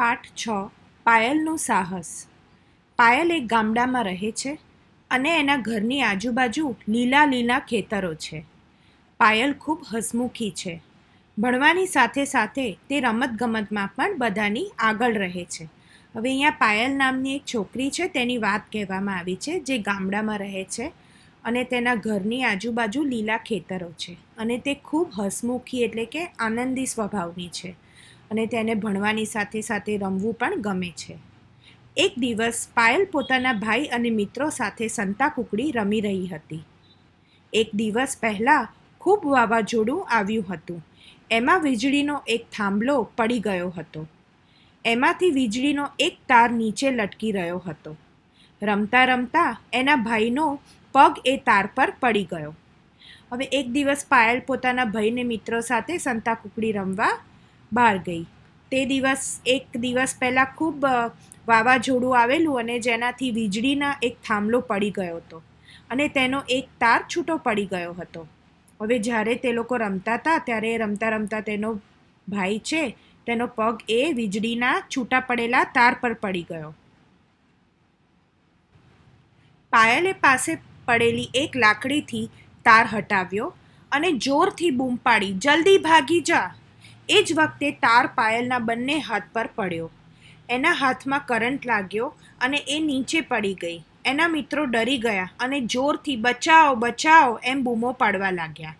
પાઠ છ પાયલનું સાહસ પાયલ એક ગામડામાં રહે છે અને એના ઘરની આજુબાજુ લીલા લીલા ખેતરો છે પાયલ ખૂબ હસમુખી છે ભણવાની સાથે સાથે તે રમતગમતમાં પણ બધાની આગળ રહે છે હવે અહીંયા પાયલ નામની એક છોકરી છે તેની વાત કહેવામાં આવી છે જે ગામડામાં રહે છે અને તેના ઘરની આજુબાજુ લીલા ખેતરો છે અને તે ખૂબ હસમુખી એટલે કે આનંદી સ્વભાવની છે અને તેને ભણવાની સાથે સાથે રમવું પણ ગમે છે એક દિવસ પાયલ પોતાના ભાઈ અને મિત્રો સાથે સંતા કુકડી રમી રહી હતી એક દિવસ પહેલાં ખૂબ વાવાઝોડું આવ્યું હતું એમાં વીજળીનો એક થાંભલો પડી ગયો હતો એમાંથી વીજળીનો એક તાર નીચે લટકી રહ્યો હતો રમતા રમતા એના ભાઈનો પગ એ તાર પર પડી ગયો હવે એક દિવસ પાયલ પોતાના ભાઈને મિત્રો સાથે સંતા કુકડી રમવા બહાર ગઈ તે દિવસ એક દિવસ પહેલાં ખૂબ વાવાઝોડું આવેલું અને જેનાથી વીજળીના એક થાંભલો પડી ગયો હતો અને તેનો એક તાર છૂટો પડી ગયો હતો હવે જ્યારે તે લોકો રમતા હતા ત્યારે રમતા રમતા તેનો ભાઈ છે તેનો પગ એ વીજળીના છૂટા પડેલા તાર પર પડી ગયો પાયલે પાસે પડેલી એક લાકડીથી તાર હટાવ્યો અને જોરથી બૂમ પાડી જલ્દી ભાગી જા એ જ વખતે તાર પાયલના બંને હાથ પર પડ્યો એના હાથમાં કરંટ લાગ્યો અને એ નીચે પડી ગઈ એના મિત્રો ડરી ગયા અને જોરથી બચાવો બચાવો એમ બૂમો પાડવા લાગ્યા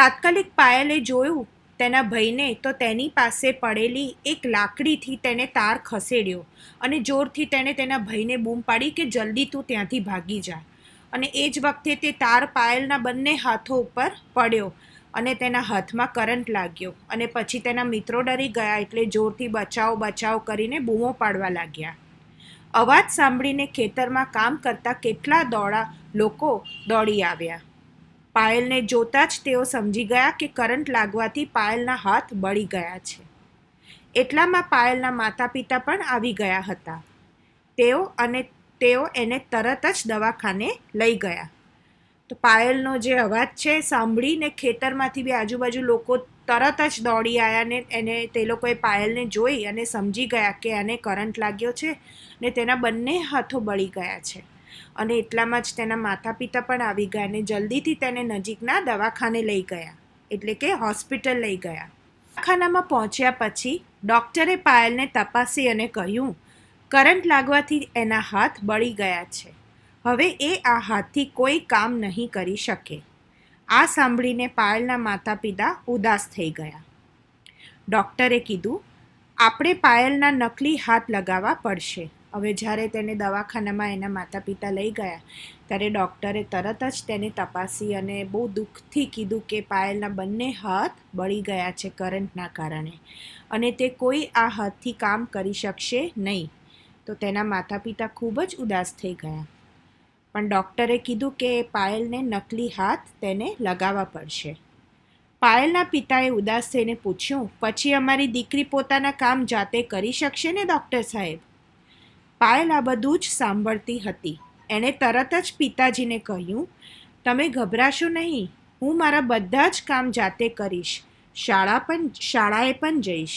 તાત્કાલિક પાયલે જોયું તેના ભાઈને તો તેની પાસે પડેલી એક લાકડીથી તેને તાર ખસેડ્યો અને જોરથી તેણે તેના ભાઈને બૂમ પાડી કે જલ્દી તું ત્યાંથી ભાગી જા અને એ જ વખતે તે તાર પાયલના બંને હાથો ઉપર પડ્યો અને તેના હાથમાં કરંટ લાગ્યો અને પછી તેના મિત્રો ડરી ગયા એટલે જોરથી બચાવ બચાવ કરીને બૂમો પાડવા લાગ્યા અવાજ સાંભળીને ખેતરમાં કામ કરતા કેટલા દોડા લોકો દોડી આવ્યા પાયલને જોતા જ તેઓ સમજી ગયા કે કરંટ લાગવાથી પાયલના હાથ બળી ગયા છે એટલામાં પાયલના માતા પિતા પણ આવી ગયા હતા તેઓ અને તેઓ એને તરત જ દવાખાને લઈ ગયા તો પાયલનો જે અવાજ છે સાંભળીને ખેતરમાંથી બી આજુબાજુ લોકો તરત જ દોડી આવ્યા ને એને તે લોકોએ પાયલને જોઈ અને સમજી ગયા કે આને કરંટ લાગ્યો છે ને તેના બંને હાથો બળી ગયા છે અને એટલામાં જ તેના માતા પિતા પણ આવી ગયા અને જલ્દીથી તેને નજીકના દવાખાને લઈ ગયા એટલે કે હોસ્પિટલ લઈ ગયા દવાખાનામાં પહોંચ્યા પછી ડૉક્ટરે પાયલને તપાસી અને કહ્યું કરંટ લાગવાથી એના હાથ બળી ગયા છે હવે એ આ હાથથી કોઈ કામ નહીં કરી શકે આ સાંભળીને પાયલના માતા પિતા ઉદાસ થઈ ગયા ડૉક્ટરે કીધું આપણે પાયલના નકલી હાથ લગાવવા પડશે હવે જ્યારે તેને દવાખાનામાં એના માતા પિતા લઈ ગયા ત્યારે ડૉક્ટરે તરત જ તેને તપાસી અને બહુ દુઃખથી કીધું કે પાયલના બંને હાથ બળી ગયા છે કરંટના કારણે અને તે કોઈ આ હાથથી કામ કરી શકશે નહીં તો તેના માતા પિતા ખૂબ જ ઉદાસ થઈ ગયા પણ ડૉક્ટરે કીધું કે પાયલને નકલી હાથ તેને લગાવવા પડશે પાયલના પિતાએ ઉદાસ થઈને પૂછ્યું પછી અમારી દીકરી પોતાના કામ જાતે કરી શકશે ને ડૉક્ટર સાહેબ પાયલ આ બધું જ સાંભળતી હતી એણે તરત જ પિતાજીને કહ્યું તમે ગભરાશો નહીં હું મારા બધા જ કામ જાતે કરીશ શાળા પણ શાળાએ પણ જઈશ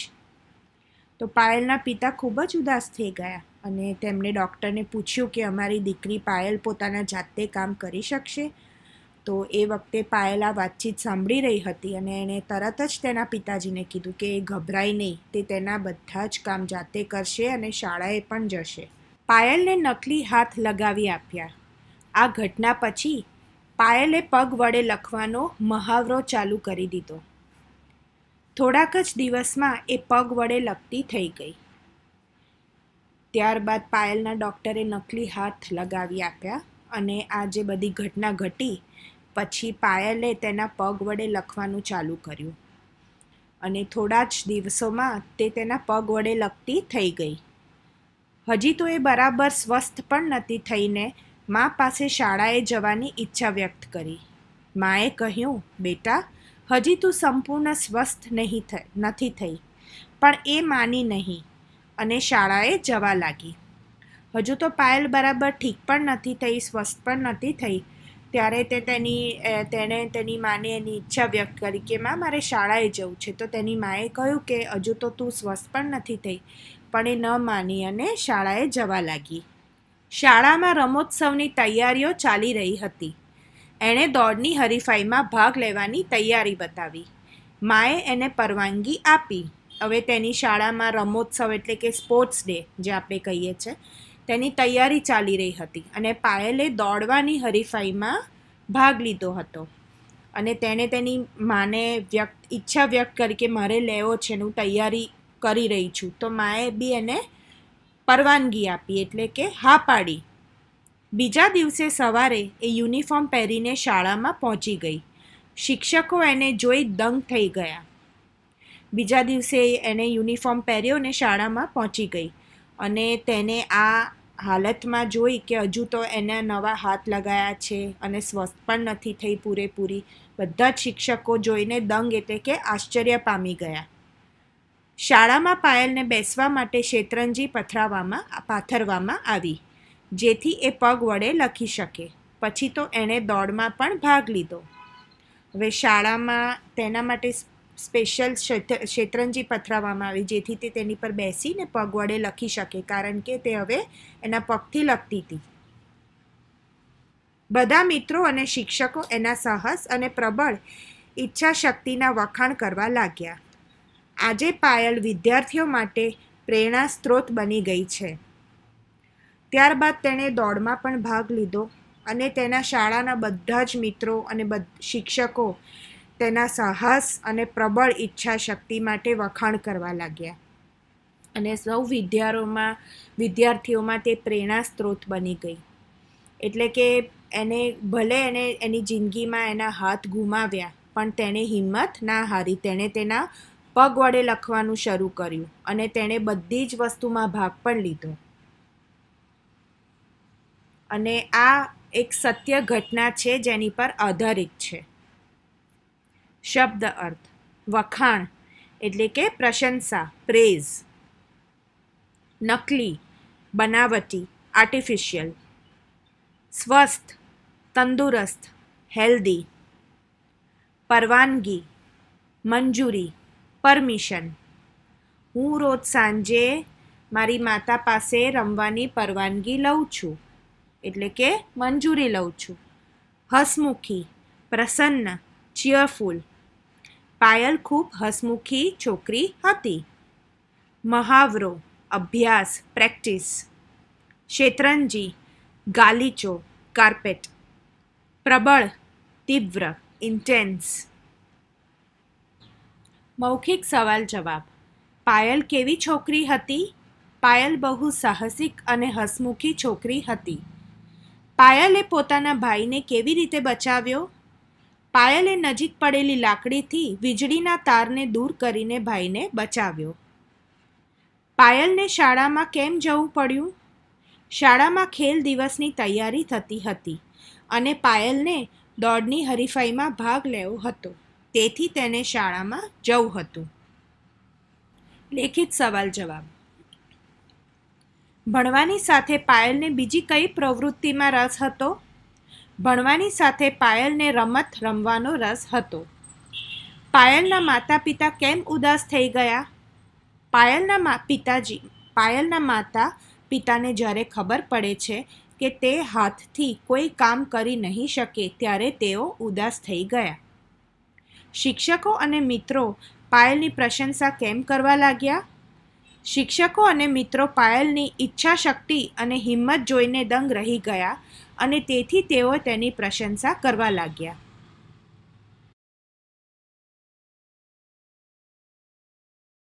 તો પાયલના પિતા ખૂબ જ ઉદાસ થઈ ગયા અને તેમણે ડૉક્ટરને પૂછ્યું કે અમારી દીકરી પાયલ પોતાના જાતે કામ કરી શકશે તો એ વખતે પાયલ આ વાતચીત સાંભળી રહી હતી અને એણે તરત જ તેના પિતાજીને કીધું કે એ ગભરાય નહીં તે તેના બધા જ કામ જાતે કરશે અને શાળાએ પણ જશે પાયલને નકલી હાથ લગાવી આપ્યા આ ઘટના પછી પાયલે પગ વડે લખવાનો મહાવરો ચાલુ કરી દીધો થોડાક જ દિવસમાં એ પગ વડે લખતી થઈ ગઈ ત્યારબાદ પાયલના ડૉક્ટરે નકલી હાથ લગાવી આપ્યા અને આ જે બધી ઘટના ઘટી પછી પાયલે તેના પગ વડે લખવાનું ચાલુ કર્યું અને થોડા જ દિવસોમાં તે તેના પગ વડે લખતી થઈ ગઈ હજી તો એ બરાબર સ્વસ્થ પણ નથી થઈને મા પાસે શાળાએ જવાની ઈચ્છા વ્યક્ત કરી માએ કહ્યું બેટા હજી તું સંપૂર્ણ સ્વસ્થ નહીં નથી થઈ પણ એ માની નહીં અને શાળાએ જવા લાગી હજુ તો પાયલ બરાબર ઠીક પણ નથી થઈ સ્વસ્થ પણ નથી થઈ ત્યારે તે તેની તેણે તેની માને એની ઈચ્છા વ્યક્ત કરી કે માં મારે શાળાએ જવું છે તો તેની માએ કહ્યું કે હજુ તો તું સ્વસ્થ પણ નથી થઈ પણ એ ન માની અને શાળાએ જવા લાગી શાળામાં રમોત્સવની તૈયારીઓ ચાલી રહી હતી એણે દોડની હરીફાઈમાં ભાગ લેવાની તૈયારી બતાવી માએ એને પરવાનગી આપી હવે તેની શાળામાં રમોત્સવ એટલે કે સ્પોર્ટ્સ ડે જે આપણે કહીએ છીએ તેની તૈયારી ચાલી રહી હતી અને પાયલે દોડવાની હરીફાઈમાં ભાગ લીધો હતો અને તેણે તેની માને વ્યક્ત ઈચ્છા વ્યક્ત કરી કે મારે લેવો છે હું તૈયારી કરી રહી છું તો માએ બી એને પરવાનગી આપી એટલે કે હા પાડી બીજા દિવસે સવારે એ યુનિફોર્મ પહેરીને શાળામાં પહોંચી ગઈ શિક્ષકો એને જોઈ દંગ થઈ ગયા બીજા દિવસે એણે યુનિફોર્મ પહેર્યો ને શાળામાં પહોંચી ગઈ અને તેને આ હાલતમાં જોઈ કે હજુ તો એના નવા હાથ લગાયા છે અને સ્વસ્થ પણ નથી થઈ પૂરેપૂરી બધા જ શિક્ષકો જોઈને દંગ એટલે કે આશ્ચર્ય પામી ગયા શાળામાં પાયલને બેસવા માટે શેતરંજી પથરાવામાં પાથરવામાં આવી જેથી એ પગ વડે લખી શકે પછી તો એણે દોડમાં પણ ભાગ લીધો હવે શાળામાં તેના માટે સ્પેશિયલ શેતરંજી પથરાવવામાં આવી જેથી તે તેની પર બેસીને પગ વડે લખી શકે કારણ કે તે હવે એના પગથી લખતી હતી બધા મિત્રો અને શિક્ષકો એના સાહસ અને પ્રબળ ઈચ્છાશક્તિના વખાણ કરવા લાગ્યા આજે પાયલ વિદ્યાર્થીઓ માટે પ્રેરણા સ્ત્રોત બની ગઈ છે ત્યારબાદ તેણે દોડમાં પણ ભાગ લીધો અને તેના શાળાના બધા જ મિત્રો અને શિક્ષકો તેના સાહસ અને પ્રબળ ઈચ્છા શક્તિ માટે વખાણ કરવા લાગ્યા અને સૌ વિદ્યારોમાં વિદ્યાર્થીઓમાં તે પ્રેરણા સ્ત્રોત બની ગઈ એટલે કે એને ભલે એને એની જિંદગીમાં એના હાથ ગુમાવ્યા પણ તેણે હિંમત ના હારી તેણે તેના પગ વડે લખવાનું શરૂ કર્યું અને તેણે બધી જ વસ્તુમાં ભાગ પણ લીધો અને આ એક સત્ય ઘટના છે જેની પર આધારિત છે शब्द अर्थ वखान એટલે કે પ્રશંસા પ્રેઝ નકલી બનાવટી આર્ટિફિશિયલ સ્વસ્થ તંદુરસ્ત હેલ્ધી પરવાનગી મંજૂરી પરમિશન હું રોત સંજે મારી માતા પાસે રમવાની પરવાનગી લઉ છું એટલે કે મંજૂરી લઉં છું હસમુખી પ્રસન્ન ચીયરફુલ પાયલ ખૂબ હસમુખી છોકરી હતી મહાવરો અભ્યાસ પ્રેક્ટિસ શેતરંજી ગાલીચો કાર્પેટ પ્રબળ તીવ્ર ઇન્ટેન્સ મૌખિક સવાલ જવાબ પાયલ કેવી છોકરી હતી પાયલ બહુ સાહસિક અને હસમુખી છોકરી હતી પાયલે પોતાના ભાઈને કેવી રીતે બચાવ્યો પાયલે નજીક પડેલી લાકડીથી વીજળીના તારને દૂર કરીને ભાઈને બચાવ્યો પાયલને શાળામાં કેમ જવું પડ્યું શાળામાં ખેલ દિવસની તૈયારી થતી હતી અને પાયલને દોડની હરીફાઈમાં ભાગ લેવો હતો તેથી તેને શાળામાં જવું હતું લેખિત સવાલ જવાબ ભણવાની સાથે પાયલને બીજી કઈ પ્રવૃત્તિમાં રસ હતો ભણવાની સાથે પાયલને રમત રમવાનો રસ હતો પાયલના માતા પિતા કેમ ઉદાસ થઈ ગયા પાયલના પિતાજી પાયલના માતા પિતાને જ્યારે ખબર પડે છે કે તે હાથથી કોઈ કામ કરી નહીં શકે ત્યારે તેઓ ઉદાસ થઈ ગયા શિક્ષકો અને મિત્રો પાયલની પ્રશંસા કેમ કરવા લાગ્યા શિક્ષકો અને મિત્રો પાયલની ઈચ્છા શક્તિ અને હિંમત જોઈને દંગ રહી ગયા અને તેથી તેઓ તેની પ્રશંસા કરવા લાગ્યા